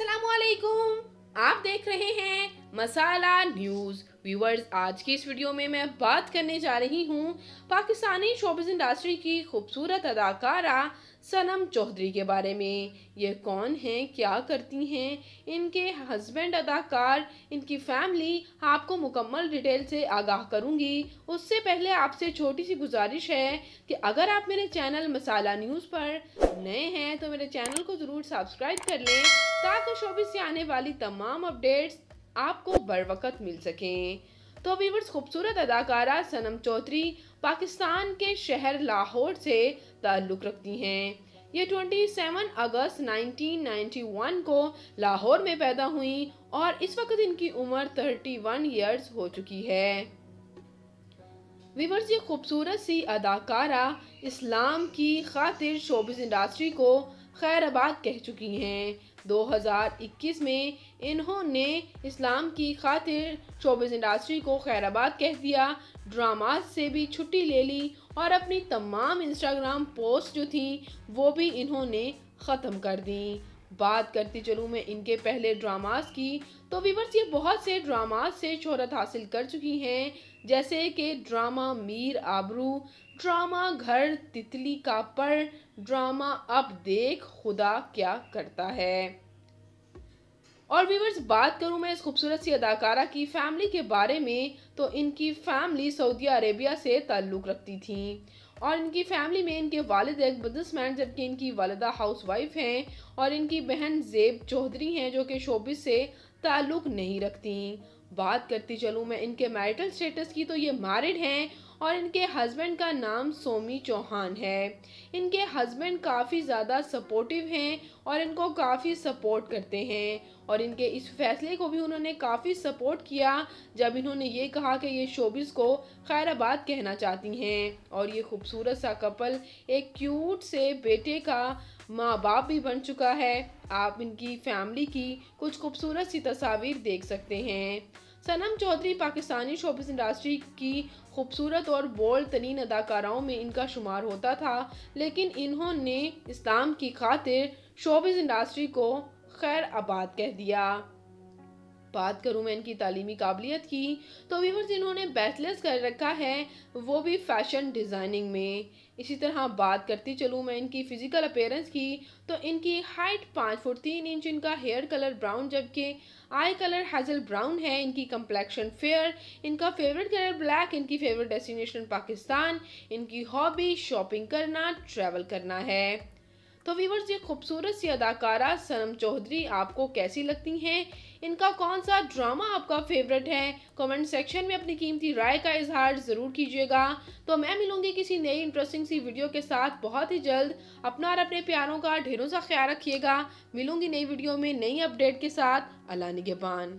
अस्सलाम आप देख रहे हैं मसाला न्यूज़ व्यूवर्स आज की इस वीडियो में मैं बात करने जा रही हूँ पाकिस्तानी शोबिस इंडस्ट्री की खूबसूरत अदाकारा सनम चौधरी के बारे में ये कौन हैं क्या करती हैं इनके हस्बैंड अदाकार इनकी फैमिली आपको मुकम्मल डिटेल से आगाह करूंगी उससे पहले आपसे छोटी सी गुजारिश है कि अगर आप मेरे चैनल मसाला न्यूज़ पर नए हैं तो मेरे चैनल को ज़रूर सब्सक्राइब कर लें ताकि शोबिस से आने वाली तमाम अपडेट्स आपको बर वक्त मिल सकें तो वीवर्स खूबसूरत अदाकारा सनम चौधरी पाकिस्तान के शहर लाहौर से ताल्लुक़ रखती हैं ये 27 अगस्त 1991 को लाहौर में पैदा हुई और इस वक्त इनकी उम्र 31 इयर्स हो चुकी है वीवर्स ये खूबसूरत सी अदाकारा इस्लाम की खातिर शोबिस इंडस्ट्री को खैरबाद कह चुकी हैं 2021 में इन्होंने इस्लाम की खातिर शोबिस इंडस्ट्री को खैरबाद कह दिया ड्रामाज से भी छुट्टी ले ली और अपनी तमाम इंस्टाग्राम पोस्ट जो थी वो भी इन्होंने ख़त्म कर दी बात करती चलूँ मैं इनके पहले ड्रामास की तो वीवर्स ये बहुत से ड्रामास से शोहरत हासिल कर चुकी हैं जैसे कि ड्रामा मीर आबरू ड्रामा घर तितली का पर ड्रामा अब देख खुदा क्या करता है और वीवर्स बात करूं मैं इस खूबसूरत सी अदाकारा की फैमिली के बारे में तो इनकी फैमिली सऊदी अरेबिया से ताल्लुक़ रखती थी और इनकी फैमिली में इनके वालद एक बिजनेसमैन जबकि इनकी वालदा हाउस वाइफ हैं और इनकी बहन जेब चौधरी हैं जो कि शोबिस से ताल्लुक़ नहीं रखती बात करती चलूँ मैं इनके मैरिटल स्टेटस की तो ये मैरिड हैं और इनके हस्बैंड का नाम सोमी चौहान है इनके हस्बैंड काफ़ी ज़्यादा सपोर्टिव हैं और इनको काफ़ी सपोर्ट करते हैं और इनके इस फैसले को भी उन्होंने काफ़ी सपोर्ट किया जब इन्होंने ये कहा कि ये शोबिस को खैराबाद कहना चाहती हैं और ये खूबसूरत सा कपल एक क्यूट से बेटे का माँ बाप भी बन चुका है आप इनकी फैमिली की कुछ खूबसूरत सी तस्वीर देख सकते हैं सनम चौधरी पाकिस्तानी शोबिस इंडस्ट्री की खूबसूरत और बोल्ड तरीन अदाकाराओं में इनका शुमार होता था लेकिन इन्होंने इस्लाम की खातिर शोबिस इंडस्ट्री को खैर आबाद कह दिया बात करूँ मैं इनकी तालीमी काबिलियत की तो वर्ष इन्होंने बैचलर्स कर रखा है वो भी फ़ैशन डिज़ाइनिंग में इसी तरह बात करती चलूँ मैं इनकी फ़िज़िकल अपेयरेंस की तो इनकी हाइट पाँच फुट तीन इंच इनका हेयर कलर ब्राउन जबकि आई कलर हैज़ल ब्राउन है इनकी कम्प्लेक्शन फेयर इनका फेवरेट कलर ब्लैक इनकी फेवरेट डेस्टिनेशन पाकिस्तान इनकी हॉबी शॉपिंग करना ट्रैवल करना है तो व्यूवर्स ये खूबसूरत सी अदाकारा सनम चौधरी आपको कैसी लगती हैं इनका कौन सा ड्रामा आपका फेवरेट है कमेंट सेक्शन में अपनी कीमती राय का इजहार ज़रूर कीजिएगा तो मैं मिलूंगी किसी नई इंटरेस्टिंग सी वीडियो के साथ बहुत ही जल्द अपना और अपने प्यारों का ढेरों सा ख्याल रखिएगा मिलूंगी नई वीडियो में नई अपडेट के साथ अला निगेबान